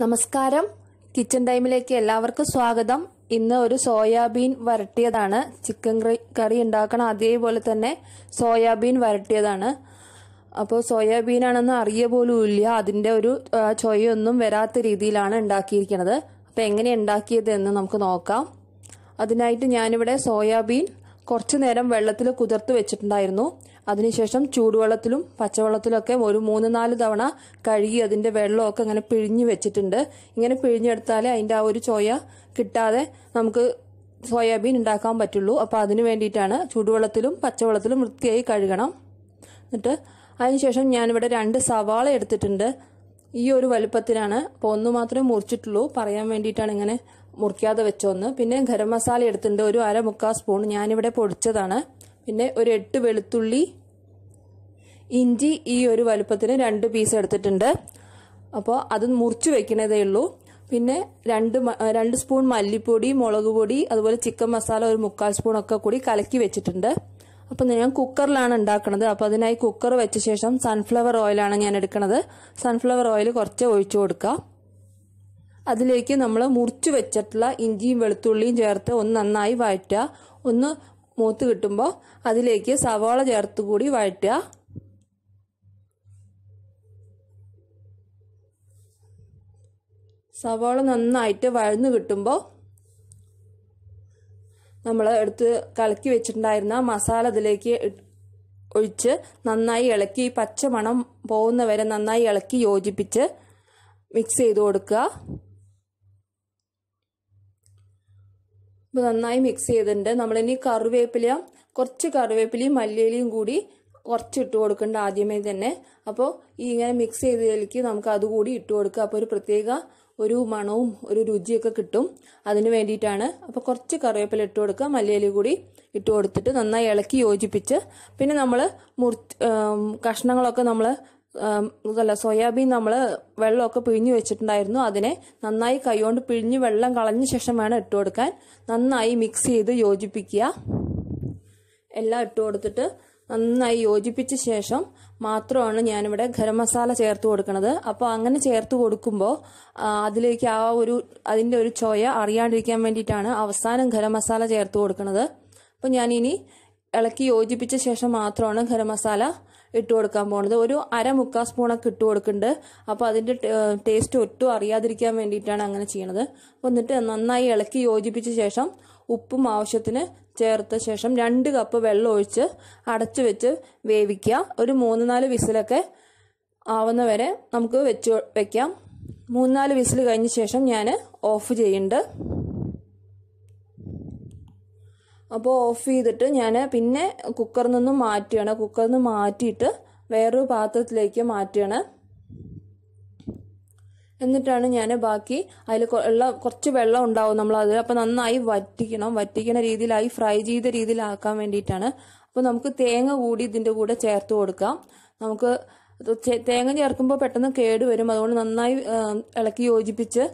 നമസ്കാരം കിച്ചൺ ടൈമിലേക്ക് എല്ലാവർക്കും സ്വാഗതം ഇന്ന് ഒരു സോയാബീൻ വരട്ടിയതാണ് ചിക്കൻ കറി ഉണ്ടാക്കണ അതേപോലെ തന്നെ സോയാബീൻ വരട്ടിയതാണ് അപ്പോൾ സോയാബീനാണെന്ന് അറിയ പോലും ഇല്ല അതിൻ്റെ ഒരു ചൊയ്യൊന്നും വരാത്ത രീതിയിലാണ് ഉണ്ടാക്കിയിരിക്കുന്നത് അപ്പോൾ എങ്ങനെ ഉണ്ടാക്കിയത് എന്ന് നമുക്ക് നോക്കാം അതിനായിട്ട് ഞാനിവിടെ സോയാബീൻ കുറച്ചു നേരം വെള്ളത്തിൽ കുതിർത്ത് വെച്ചിട്ടുണ്ടായിരുന്നു അതിനുശേഷം ചൂടുവെള്ളത്തിലും പച്ചവെള്ളത്തിലൊക്കെ ഒരു മൂന്ന് നാല് തവണ കഴുകി അതിന്റെ വെള്ളമൊക്കെ അങ്ങനെ പിഴിഞ്ഞു വെച്ചിട്ടുണ്ട് ഇങ്ങനെ പിഴിഞ്ഞെടുത്താലേ അതിന്റെ ആ ഒരു ചോയ കിട്ടാതെ നമുക്ക് സോയാബീൻ ഉണ്ടാക്കാൻ പറ്റുള്ളൂ അപ്പോൾ അതിനു വേണ്ടിയിട്ടാണ് ചൂടുവെള്ളത്തിലും പച്ചവെള്ളത്തിലും വൃത്തിയായി കഴുകണം എന്നിട്ട് അതിനുശേഷം ഞാനിവിടെ രണ്ട് സവാള എടുത്തിട്ടുണ്ട് ഈ ഒരു വലുപ്പത്തിലാണ് അപ്പോൾ ഒന്ന് മാത്രമേ മുറിച്ചിട്ടുള്ളൂ പറയാൻ വേണ്ടിയിട്ടാണ് ഇങ്ങനെ മുറിക്കാതെ വെച്ചോന്ന് പിന്നെ ഗരം മസാല എടുത്തിട്ടുണ്ട് ഒരു അര മുക്കാൽ സ്പൂൺ ഞാനിവിടെ പൊടിച്ചതാണ് പിന്നെ ഒരു എട്ട് വെളുത്തുള്ളി ഇഞ്ചി ഈ ഒരു വലുപ്പത്തിന് രണ്ട് പീസ് എടുത്തിട്ടുണ്ട് അപ്പോൾ അത് മുറിച്ച് വെക്കണതേ ഉള്ളൂ പിന്നെ രണ്ട് രണ്ട് സ്പൂൺ മല്ലിപ്പൊടി മുളക് പൊടി അതുപോലെ ചിക്കൻ മസാല ഒരു മുക്കാൽ സ്പൂൺ ഒക്കെ കൂടി കലക്കി വെച്ചിട്ടുണ്ട് അപ്പം ഞാൻ കുക്കറിലാണ് ഉണ്ടാക്കുന്നത് അപ്പോൾ അതിനായി കുക്കർ വെച്ച ശേഷം സൺഫ്ലവർ ഓയിലാണ് ഞാൻ എടുക്കുന്നത് സൺഫ്ലവർ ഓയിൽ കുറച്ച് ഒഴിച്ചു കൊടുക്കുക അതിലേക്ക് നമ്മൾ മുറിച്ചു വെച്ചിട്ടുള്ള ഇഞ്ചിയും വെളുത്തുള്ളിയും ചേർത്ത് ഒന്ന് നന്നായി വഴറ്റുക ഒന്ന് മൂത്ത് കിട്ടുമ്പോൾ അതിലേക്ക് സവാള ചേർത്ത് കൂടി വഴറ്റുക സവാള നന്നായിട്ട് വഴന്നു കിട്ടുമ്പോൾ നമ്മൾ എടുത്ത് കലക്കി വെച്ചിട്ടുണ്ടായിരുന്ന മസാല അതിലേക്ക് ഒഴിച്ച് നന്നായി ഇളക്കി പച്ച മണം പോകുന്ന വരെ നന്നായി ഇളക്കി യോജിപ്പിച്ച് മിക്സ് ചെയ്ത് കൊടുക്കുക നന്നായി മിക്സ് ചെയ്തിട്ടുണ്ട് നമ്മളിനി കറിവേപ്പില കുറച്ച് കറിവേപ്പിലയും മല്ലിയിലയും കൂടി കുറച്ച് ഇട്ട് കൊടുക്കേണ്ട ആദ്യമേ തന്നെ അപ്പോൾ ഈ ഇങ്ങനെ മിക്സ് ചെയ്തതിലേക്ക് നമുക്ക് അതുകൂടി ഇട്ട് കൊടുക്കുക അപ്പോൾ ഒരു പ്രത്യേക ഒരു മണവും ഒരു രുചിയൊക്കെ കിട്ടും അതിന് വേണ്ടിയിട്ടാണ് അപ്പോൾ കുറച്ച് കറിവേപ്പില ഇട്ട് കൊടുക്കുക മല്ലിയില കൂടി ഇട്ട് കൊടുത്തിട്ട് നന്നായി ഇളക്കി യോജിപ്പിച്ച് പിന്നെ നമ്മൾ മുറി കഷ്ണങ്ങളൊക്കെ നമ്മൾ അല്ല സോയാബീൻ നമ്മൾ വെള്ളമൊക്കെ പിഴിഞ്ഞ് വെച്ചിട്ടുണ്ടായിരുന്നു അതിനെ നന്നായി കൈകൊണ്ട് പിഴിഞ്ഞ് വെള്ളം കളഞ്ഞ ശേഷം വേണം ഇട്ട് കൊടുക്കാൻ നന്നായി മിക്സ് ചെയ്ത് യോജിപ്പിക്കുക എല്ലാം ഇട്ട് കൊടുത്തിട്ട് നന്നായി യോജിപ്പിച്ച ശേഷം മാത്രമാണ് ഞാനിവിടെ ഗരം മസാല ചേർത്ത് കൊടുക്കുന്നത് അപ്പോൾ അങ്ങനെ ചേർത്ത് കൊടുക്കുമ്പോൾ അതിലേക്ക് ആ ഒരു അതിൻ്റെ ഒരു ചോയ അറിയാണ്ടിരിക്കാൻ വേണ്ടിയിട്ടാണ് അവസാനം ഗരം മസാല ചേർത്ത് കൊടുക്കുന്നത് അപ്പോൾ ഞാനിനി ഇളക്കി യോജിപ്പിച്ച ശേഷം മാത്രമാണ് ഗരം മസാല ഇട്ട് കൊടുക്കാൻ പോണത് ഒരു അര മുക്കാൽ സ്പൂണൊക്കെ ഇട്ട് കൊടുക്കുന്നുണ്ട് അപ്പോൾ അതിന്റെ ടേസ്റ്റ് ഒട്ടും അറിയാതിരിക്കാൻ വേണ്ടിയിട്ടാണ് അങ്ങനെ ചെയ്യണത് അപ്പോൾ എന്നിട്ട് നന്നായി ഇളക്കി യോജിപ്പിച്ച ശേഷം ഉപ്പും ആവശ്യത്തിന് ചേർത്ത ശേഷം രണ്ട് കപ്പ് വെള്ളം ഒഴിച്ച് അടച്ചു വെച്ച് വേവിക്കുക ഒരു മൂന്ന് നാല് വിസിലൊക്കെ ആവുന്ന വരെ നമുക്ക് വെച്ച് വെക്കാം മൂന്നാല് വിസിൽ കഴിഞ്ഞ ശേഷം ഞാൻ ഓഫ് ചെയ്യുന്നുണ്ട് അപ്പോൾ ഓഫ് ചെയ്തിട്ട് ഞാൻ പിന്നെ കുക്കറിൽ നിന്നും മാറ്റുകയാണ് കുക്കറിൽ നിന്ന് മാറ്റിയിട്ട് വേറൊരു പാത്രത്തിലേക്ക് മാറ്റുകയാണ് എന്നിട്ടാണ് ഞാൻ ബാക്കി അതിൽ ഉള്ള കുറച്ച് വെള്ളം ഉണ്ടാവും അത് അപ്പോൾ നന്നായി വറ്റിക്കണം വറ്റിക്കുന്ന രീതിയിലായി ഫ്രൈ ചെയ്ത രീതിയിലാക്കാൻ വേണ്ടിയിട്ടാണ് അപ്പോൾ നമുക്ക് തേങ്ങ കൂടി ഇതിൻ്റെ കൂടെ ചേർത്ത് കൊടുക്കാം നമുക്ക് തേങ്ങ ചേർക്കുമ്പോൾ പെട്ടെന്ന് കേട് വരും അതുകൊണ്ട് നന്നായി ഇളക്കി യോജിപ്പിച്ച്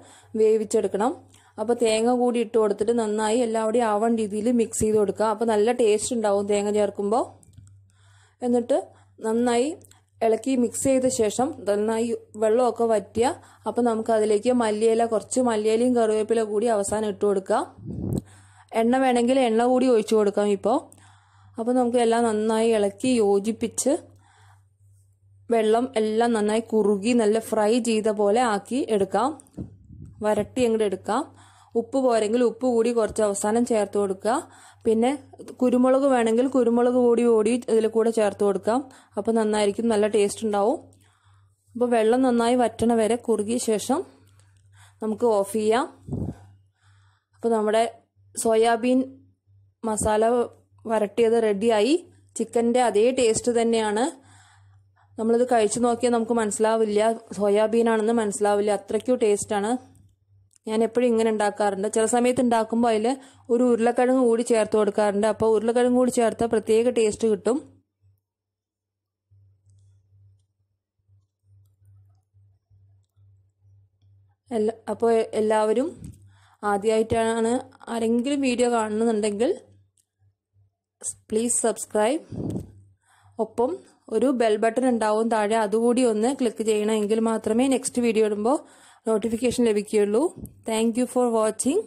വേവിച്ചെടുക്കണം അപ്പോൾ തേങ്ങ കൂടി ഇട്ട് കൊടുത്തിട്ട് നന്നായി എല്ലാവിടെയും ആവണ്ട രീതിയിൽ മിക്സ് ചെയ്ത് കൊടുക്കുക അപ്പോൾ നല്ല ടേസ്റ്റ് ഉണ്ടാവും തേങ്ങ ചേർക്കുമ്പോൾ എന്നിട്ട് നന്നായി ഇളക്കി മിക്സ് ചെയ്ത ശേഷം നന്നായി വെള്ളമൊക്കെ വറ്റിയ അപ്പോൾ നമുക്ക് അതിലേക്ക് മല്ലിയില കുറച്ച് മല്ലിയിലയും കറിവേപ്പില കൂടി അവസാനം ഇട്ട് കൊടുക്കുക എണ്ണ വേണമെങ്കിൽ എണ്ണ കൂടി ഒഴിച്ചു കൊടുക്കാം ഇപ്പോൾ അപ്പോൾ നമുക്ക് എല്ലാം നന്നായി ഇളക്കി യോജിപ്പിച്ച് വെള്ളം എല്ലാം നന്നായി കുറുകി നല്ല ഫ്രൈ ചെയ്ത പോലെ ആക്കി എടുക്കാം വരട്ടി അങ്ങോട്ട് എടുക്കാം ഉപ്പ് പോരെങ്കിൽ ഉപ്പ് കൂടി കുറച്ച് അവസാനം ചേർത്ത് കൊടുക്കുക പിന്നെ കുരുമുളക് വേണമെങ്കിൽ കുരുമുളക് കൂടി ഓടി ഇതിൽ കൂടെ ചേർത്ത് കൊടുക്കാം അപ്പോൾ നന്നായിരിക്കും നല്ല ടേസ്റ്റ് ഉണ്ടാവും അപ്പോൾ വെള്ളം നന്നായി വറ്റണ വരെ കുറുകിയ ശേഷം നമുക്ക് ഓഫ് ചെയ്യാം അപ്പോൾ നമ്മുടെ സോയാബീൻ മസാല വരട്ടിയത് റെഡിയായി ചിക്കൻ്റെ അതേ ടേസ്റ്റ് തന്നെയാണ് നമ്മളിത് കഴിച്ചു നോക്കിയാൽ നമുക്ക് മനസ്സിലാവില്ല സോയാബീൻ ആണെന്ന് മനസ്സിലാവില്ല അത്രയ്ക്കും ടേസ്റ്റാണ് ഞാൻ എപ്പോഴും ഇങ്ങനെ ഉണ്ടാക്കാറുണ്ട് ചില സമയത്ത് ഉണ്ടാക്കുമ്പോൾ അതിൽ ഒരു ഉരുളക്കിഴങ്ങ് കൂടി ചേർത്ത് കൊടുക്കാറുണ്ട് അപ്പോൾ ഉരുളക്കിഴങ്ങ് കൂടി ചേർത്താൽ പ്രത്യേക ടേസ്റ്റ് കിട്ടും എല്ലാ അപ്പോൾ എല്ലാവരും ആദ്യമായിട്ടാണ് ആരെങ്കിലും വീഡിയോ കാണുന്നുണ്ടെങ്കിൽ പ്ലീസ് സബ്സ്ക്രൈബ് ഒപ്പം ഒരു ബെൽ ബട്ടൺ ഉണ്ടാവും താഴെ അതുകൂടി ഒന്ന് ക്ലിക്ക് ചെയ്യണമെങ്കിൽ മാത്രമേ നെക്സ്റ്റ് വീഡിയോ ഇടുമ്പോൾ നോട്ടിഫിക്കേഷൻ ലഭിക്കുകയുള്ളൂ താങ്ക് ഫോർ വാച്ചിങ്